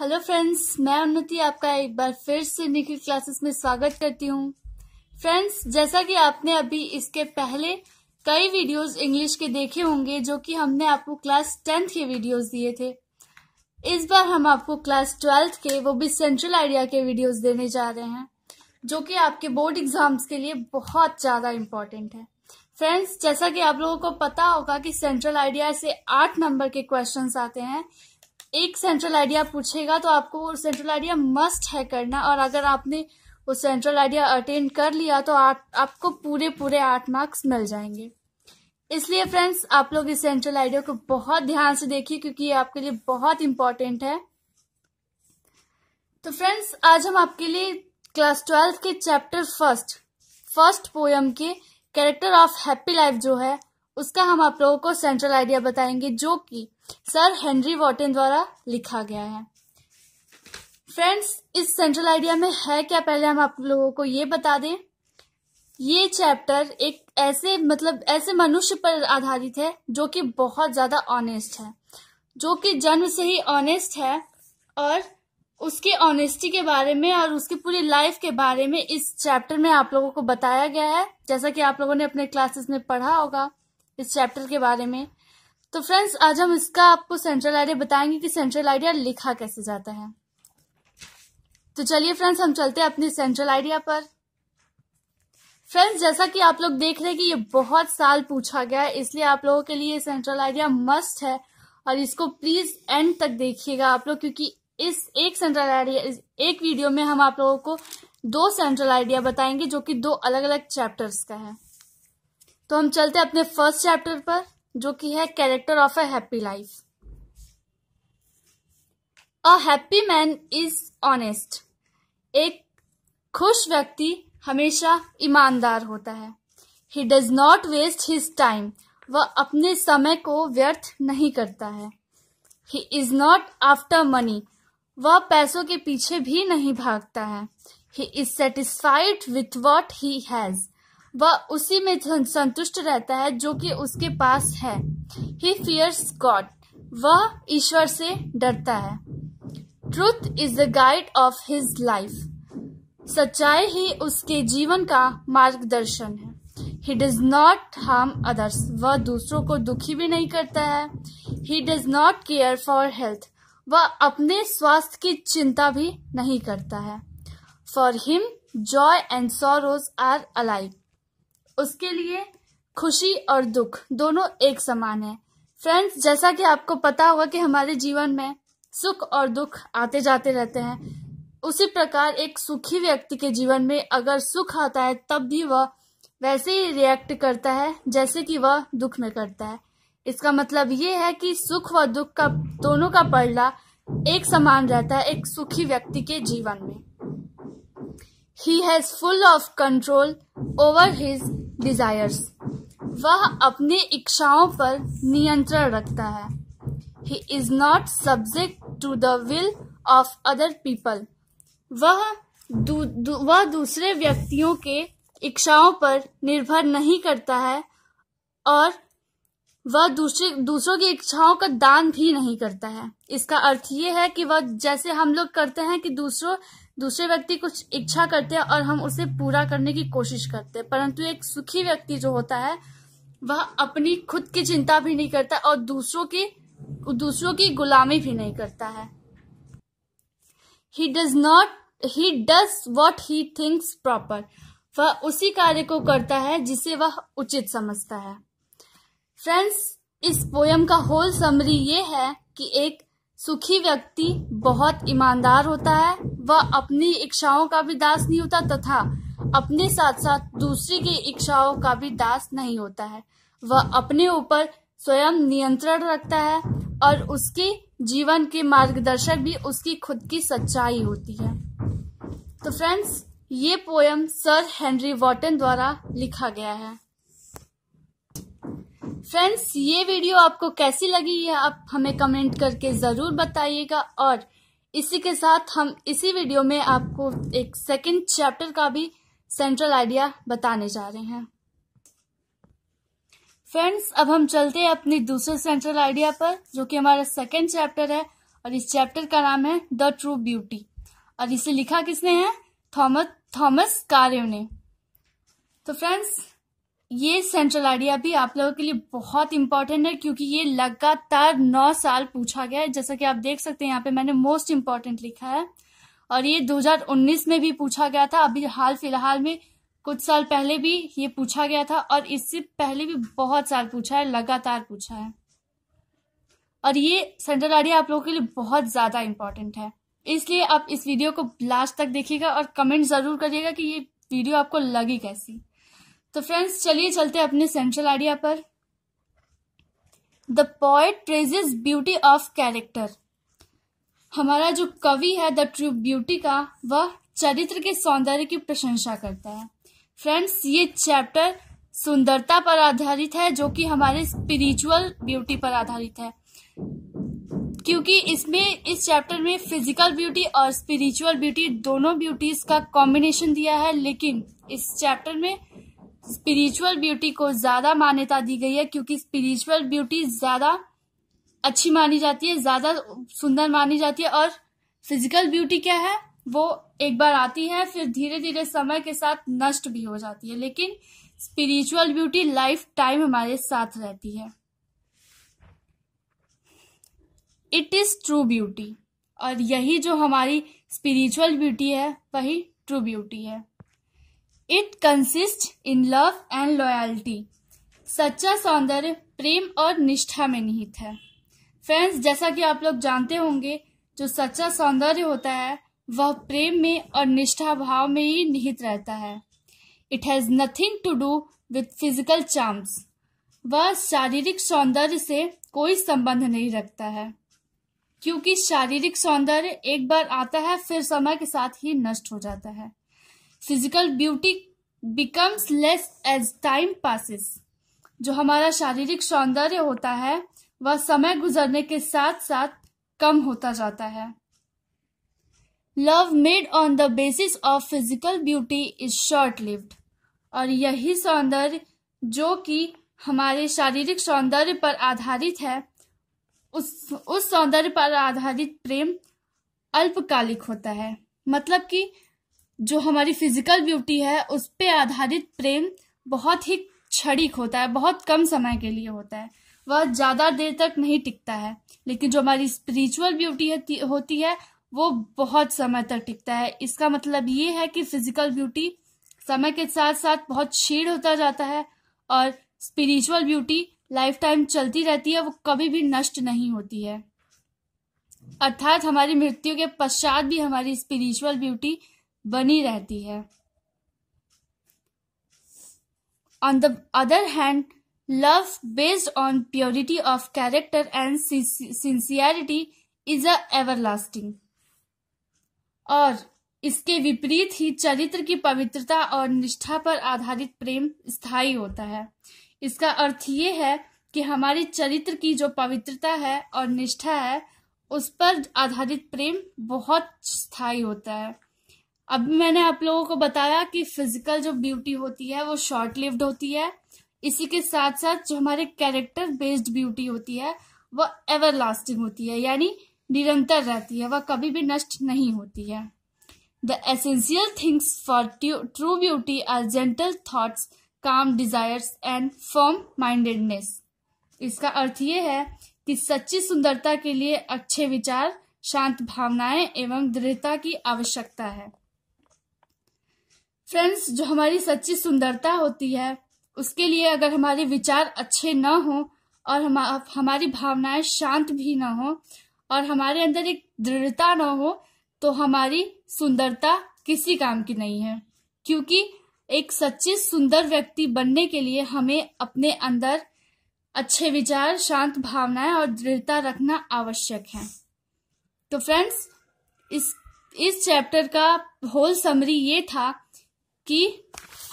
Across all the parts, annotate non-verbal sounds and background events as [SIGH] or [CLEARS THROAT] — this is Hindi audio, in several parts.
हेलो फ्रेंड्स मैं उन्नति आपका एक बार फिर से निखिल क्लासेस में स्वागत करती हूँ फ्रेंड्स जैसा कि आपने अभी इसके पहले कई वीडियोस इंग्लिश के देखे होंगे जो कि हमने आपको क्लास टेंथ के वीडियोस दिए थे इस बार हम आपको क्लास ट्वेल्थ के वो भी सेंट्रल आइडिया के वीडियोस देने जा रहे हैं जो कि आपके बोर्ड एग्जाम्स के लिए बहुत ज़्यादा इम्पोर्टेंट है फ्रेंड्स जैसा कि आप लोगों को पता होगा कि सेंट्रल आइडिया से आठ नंबर के क्वेश्चंस आते हैं एक सेंट्रल आइडिया पूछेगा तो आपको वो सेंट्रल आइडिया मस्ट है करना और अगर आपने वो सेंट्रल आइडिया अटेंड कर लिया तो आप, आपको पूरे पूरे आठ मार्क्स मिल जाएंगे इसलिए फ्रेंड्स आप लोग इस सेंट्रल आइडिया को बहुत ध्यान से देखिए क्योंकि ये आपके लिए बहुत इंपॉर्टेंट है तो फ्रेंड्स आज हम आपके लिए क्लास ट्वेल्थ के चैप्टर फर्स्ट फर्स्ट पोयम के कैरेक्टर ऑफ हैप्पी लाइफ जो है उसका हम आप लोगों को सेंट्रल आइडिया बताएंगे जो कि सर हेनरी वॉटन द्वारा लिखा गया है फ्रेंड्स इस सेंट्रल आइडिया में है क्या पहले हम आप लोगों को ये बता दें ये चैप्टर एक ऐसे मतलब ऐसे मनुष्य पर आधारित है जो कि बहुत ज्यादा ऑनेस्ट है जो कि जन्म से ही ऑनेस्ट है और उसके ऑनेस्टी के बारे में और उसकी पूरी लाइफ के बारे में इस चैप्टर में आप लोगों को बताया गया है जैसा कि आप लोगों ने अपने क्लासेस में पढ़ा होगा इस चैप्टर के बारे में तो फ्रेंड्स आज हम इसका आपको सेंट्रल आइडिया बताएंगे कि सेंट्रल आइडिया लिखा कैसे जाता है तो चलिए फ्रेंड्स हम चलते हैं अपने सेंट्रल आइडिया पर फ्रेंड्स जैसा कि आप लोग देख रहे हैं कि ये बहुत साल पूछा गया है इसलिए आप लोगों के लिए सेंट्रल आइडिया मस्ट है और इसको प्लीज एंड तक देखिएगा आप लोग क्योंकि इस एक सेंट्रल आइडिया एक वीडियो में हम आप लोगों को दो सेंट्रल आइडिया बताएंगे जो कि दो अलग अलग चैप्टर्स का है तो हम चलते हैं अपने फर्स्ट चैप्टर पर जो कि है character of a happy life a happy man is honest एक खुश व्यक्ति हमेशा ईमानदार होता है he does not waste his time वह अपने समय को व्यर्थ नहीं करता है he is not after money वह पैसों के पीछे भी नहीं भागता है he is satisfied with what he has वह उसी में संतुष्ट रहता है जो कि उसके पास है ही फियर्स गॉड वह ईश्वर से डरता है truth is the guide of his life सच्चाई ही उसके जीवन का मार्गदर्शन है he does not harm others वह दूसरों को दुखी भी नहीं करता है he does not care for health वह अपने स्वास्थ्य की चिंता भी नहीं करता है for him joy and sorrows are alike उसके लिए खुशी और दुख दोनों एक समान है फ्रेंड्स जैसा कि आपको पता होगा कि हमारे जीवन में सुख और दुख आते जाते रहते हैं उसी प्रकार एक सुखी व्यक्ति के जीवन में अगर सुख आता है तब भी वह वैसे ही रिएक्ट करता है जैसे कि वह दुख में करता है इसका मतलब ये है कि सुख व दुख का दोनों का पड़ला एक समान रहता है एक सुखी व्यक्ति के जीवन में he has full of control over his desires वह अपने इच्छाओं पर नियंत्रण रखता है he is not subject to the will of other people वह दू, दू, वह दूसरे व्यक्तियों के इच्छाओं पर निर्भर नहीं करता है और वह दूसरे दूसरों की इच्छाओं का दान भी नहीं करता है इसका अर्थ ये है कि वह जैसे हम लोग करते हैं कि दूसरों दूसरे व्यक्ति कुछ इच्छा करते हैं और हम उसे पूरा करने की कोशिश करते हैं परंतु एक सुखी व्यक्ति जो होता है वह अपनी खुद की चिंता भी नहीं करता और दूसरों की दूसरों की गुलामी भी नहीं करता है he does not he does what he thinks proper वह उसी कार्य को करता है जिसे वह उचित समझता है फ्रेंड्स इस पोयम का होल समरी ये है कि एक सुखी व्यक्ति बहुत ईमानदार होता है वह अपनी इच्छाओं का भी दास नहीं होता तथा अपने साथ साथ दूसरे की इच्छाओं का भी दास नहीं होता है वह अपने ऊपर स्वयं नियंत्रण रखता है और उसके जीवन के मार्गदर्शक भी उसकी खुद की सच्चाई होती है तो फ्रेंड्स ये पोयम सर हेनरी वॉटन द्वारा लिखा गया है फ्रेंड्स ये वीडियो आपको कैसी लगी है आप हमें कमेंट करके ज़रूर बताइएगा और इसी के साथ हम इसी वीडियो में आपको एक सेकंड चैप्टर का भी सेंट्रल आइडिया बताने जा रहे हैं फ्रेंड्स अब हम चलते हैं अपनी दूसरे सेंट्रल आइडिया पर जो कि हमारा सेकेंड चैप्टर है और इस चैप्टर का नाम है द ट्रू ब्यूटी और इसे लिखा किसने है थॉमस थॉमस कार्यो ने तो फ्रेंड्स ये सेंट्रल आइडिया भी आप लोगों के लिए बहुत इंपॉर्टेंट है क्योंकि ये लगातार नौ साल पूछा गया है जैसा कि आप देख सकते हैं यहाँ पे मैंने मोस्ट इम्पॉर्टेंट लिखा है और ये 2019 में भी पूछा गया था अभी हाल फिलहाल में कुछ साल पहले भी ये पूछा गया था और इससे पहले भी बहुत साल पूछा है लगातार पूछा है और ये सेंट्रल आइडिया आप लोगों के लिए बहुत ज़्यादा इम्पोर्टेंट है इसलिए आप इस वीडियो को लास्ट तक देखिएगा और कमेंट ज़रूर करिएगा कि ये वीडियो आपको लगी कैसी तो फ्रेंड्स चलिए चलते अपने सेंट्रल आइडिया पर the poet praises beauty of character हमारा जो कवि है द ट्रू ब्यूटी का वह चरित्र के सौंदर्य की प्रशंसा करता है फ्रेंड्स ये चैप्टर सुंदरता पर आधारित है जो कि हमारे स्पिरिचुअल ब्यूटी पर आधारित है क्योंकि इसमें इस चैप्टर में फिजिकल ब्यूटी और स्पिरिचुअल ब्यूटी दोनों ब्यूटीज का कॉम्बिनेशन दिया है लेकिन इस चैप्टर में स्पिरिचुअल ब्यूटी को ज्यादा मान्यता दी गई है क्योंकि स्पिरिचुअल ब्यूटी ज्यादा अच्छी मानी जाती है ज्यादा सुंदर मानी जाती है और फिजिकल ब्यूटी क्या है वो एक बार आती है फिर धीरे धीरे समय के साथ नष्ट भी हो जाती है लेकिन स्पिरिचुअल ब्यूटी लाइफ टाइम हमारे साथ रहती है इट इज ट्रू ब्यूटी और यही जो हमारी स्पिरिचुअल ब्यूटी है वही ट्रू ब्यूटी है it consist in love and loyalty सच्चा सौंदर्य प्रेम और निष्ठा में निहित है फ्रेंड्स जैसा कि आप लोग जानते होंगे जो सच्चा सौंदर्य होता है वह प्रेम में और निष्ठा भाव में ही निहित रहता है it has nothing to do with physical charms वह शारीरिक सौंदर्य से कोई संबंध नहीं रखता है क्योंकि शारीरिक सौंदर्य एक बार आता है फिर समय के साथ ही नष्ट हो जाता है physical beauty becomes less as time passes जो हमारा शारीरिक सौंदर्य होता है वह समय गुजरने के साथ साथ कम होता जाता है love made on the basis of physical beauty is short lived और यही सौंदर्य जो कि हमारे शारीरिक सौंदर्य पर आधारित है उस उस सौंदर्य पर आधारित प्रेम अल्पकालिक होता है मतलब कि जो हमारी फिजिकल ब्यूटी है उस पर आधारित प्रेम बहुत ही क्षणिक होता है बहुत कम समय के लिए होता है वह ज़्यादा देर तक नहीं टिकता है लेकिन जो हमारी स्पिरिचुअल ब्यूटी होती है वो बहुत समय तक टिकता है इसका मतलब ये है कि फिजिकल ब्यूटी समय के साथ साथ बहुत छीण होता जाता है और स्पिरिचुअल ब्यूटी लाइफ टाइम चलती रहती है वो कभी भी नष्ट नहीं होती है अर्थात हमारी मृत्यु के पश्चात भी हमारी स्पिरिचुअल ब्यूटी बनी रहती है the other hand love based on purity of character and sincerity is a everlasting और इसके विपरीत ही चरित्र की पवित्रता और निष्ठा पर आधारित प्रेम स्थायी होता है इसका अर्थ ये है कि हमारे चरित्र की जो पवित्रता है और निष्ठा है उस पर आधारित प्रेम बहुत स्थायी होता है अब मैंने आप लोगों को बताया कि फिजिकल जो ब्यूटी होती है वो शॉर्ट लिव्ड होती है इसी के साथ साथ जो हमारे कैरेक्टर बेस्ड ब्यूटी होती है वह एवर लास्टिंग होती है यानी निरंतर रहती है वह कभी भी नष्ट नहीं होती है the essential things for true beauty are gentle thoughts calm desires and firm mindedness इसका अर्थ ये है कि सच्ची सुंदरता के लिए अच्छे विचार शांत भावनाएं एवं दृढ़ता की आवश्यकता है फ्रेंड्स जो हमारी सच्ची सुंदरता होती है उसके लिए अगर हमारे विचार अच्छे न हो और हम हमारी भावनाएं शांत भी ना हो और हमारे अंदर एक दृढ़ता ना हो तो हमारी सुंदरता किसी काम की नहीं है क्योंकि एक सच्चे सुंदर व्यक्ति बनने के लिए हमें अपने अंदर अच्छे विचार शांत भावनाएं और दृढ़ता रखना आवश्यक है तो फ्रेंड्स इस इस चैप्टर का होल समरी ये था कि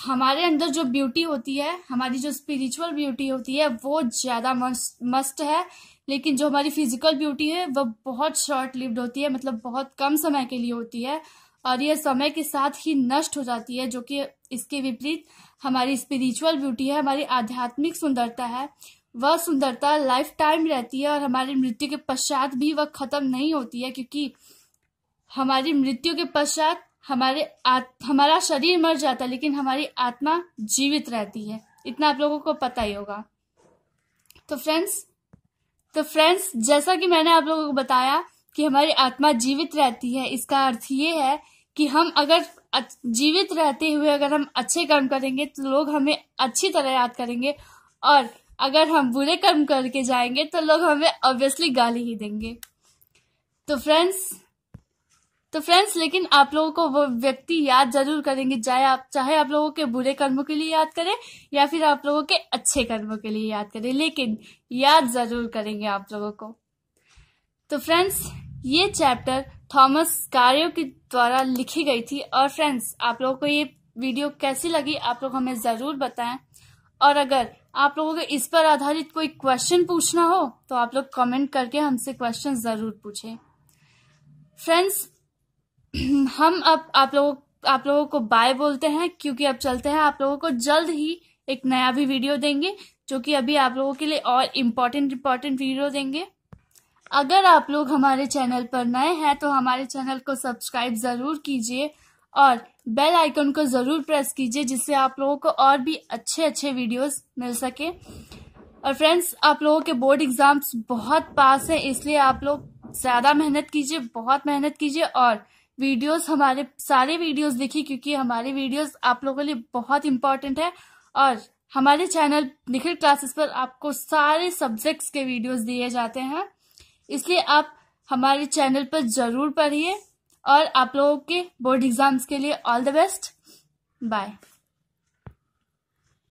हमारे अंदर जो ब्यूटी होती है हमारी जो स्पिरिचुअल ब्यूटी होती है वो ज़्यादा मस्ट मस्त है लेकिन जो हमारी फिजिकल ब्यूटी है वह बहुत शॉर्ट लिव्ड होती है मतलब बहुत कम समय के लिए होती है और यह समय के साथ ही नष्ट हो जाती है जो कि इसके विपरीत हमारी स्पिरिचुअल ब्यूटी है हमारी आध्यात्मिक सुंदरता है वह सुंदरता लाइफ टाइम रहती है और हमारी मृत्यु के पश्चात भी वह खत्म नहीं होती है क्योंकि हमारी मृत्यु के पश्चात हमारे आ, हमारा शरीर मर जाता है लेकिन हमारी आत्मा जीवित रहती है इतना आप लोगों को पता ही होगा तो फ्रेंड्स तो फ्रेंड्स जैसा कि मैंने आप लोगों को बताया कि हमारी आत्मा जीवित रहती है इसका अर्थ ये है कि हम अगर जीवित रहते हुए अगर हम अच्छे कर्म करेंगे तो लोग हमें अच्छी तरह याद करेंगे और अगर हम बुरे कर्म करके जाएंगे तो लोग हमें ऑब्वियसली गाली ही देंगे तो फ्रेंड्स तो फ्रेंड्स लेकिन आप लोगों को वो व्यक्ति याद जरूर करेंगे चाहे आप चाहे आप लोगों के बुरे कर्मों के लिए याद करें या फिर आप लोगों के अच्छे कर्मों के लिए याद करें लेकिन याद जरूर करेंगे आप लोगों को तो फ्रेंड्स ये चैप्टर थॉमस कार्यो के द्वारा लिखी गई थी और फ्रेंड्स आप लोगों को ये वीडियो कैसी लगी आप लोग हमें जरूर बताएं और अगर आप लोगों को इस पर आधारित कोई क्वेश्चन पूछना हो तो आप लोग कमेंट करके हमसे क्वेश्चन जरूर पूछें फ्रेंड्स [CLEARS THROAT] हम अब आप लोगों आप लोगों को बाय बोलते हैं क्योंकि अब चलते हैं आप लोगों को जल्द ही एक नया भी वीडियो देंगे जो कि अभी आप लोगों के लिए और इम्पोर्टेंट इम्पोर्टेंट वीडियो देंगे अगर आप लोग हमारे चैनल पर नए हैं तो हमारे चैनल को सब्सक्राइब ज़रूर कीजिए और बेल आइकन को ज़रूर प्रेस कीजिए जिससे आप लोगों को और भी अच्छे अच्छे वीडियोस मिल सके और फ्रेंड्स आप लोगों के बोर्ड एग्ज़ाम्स बहुत पास हैं इसलिए आप लोग ज़्यादा मेहनत कीजिए बहुत मेहनत कीजिए और वीडियोस हमारे सारे वीडियोस देखिए क्योंकि हमारे वीडियोस आप लोगों के लिए बहुत इंपॉर्टेंट है और हमारे चैनल निखिल क्लासेस पर आपको सारे सब्जेक्ट्स के वीडियोस दिए जाते हैं इसलिए आप हमारे चैनल पर जरूर पढ़िए और आप लोगों के बोर्ड एग्जाम्स के लिए ऑल द बेस्ट बाय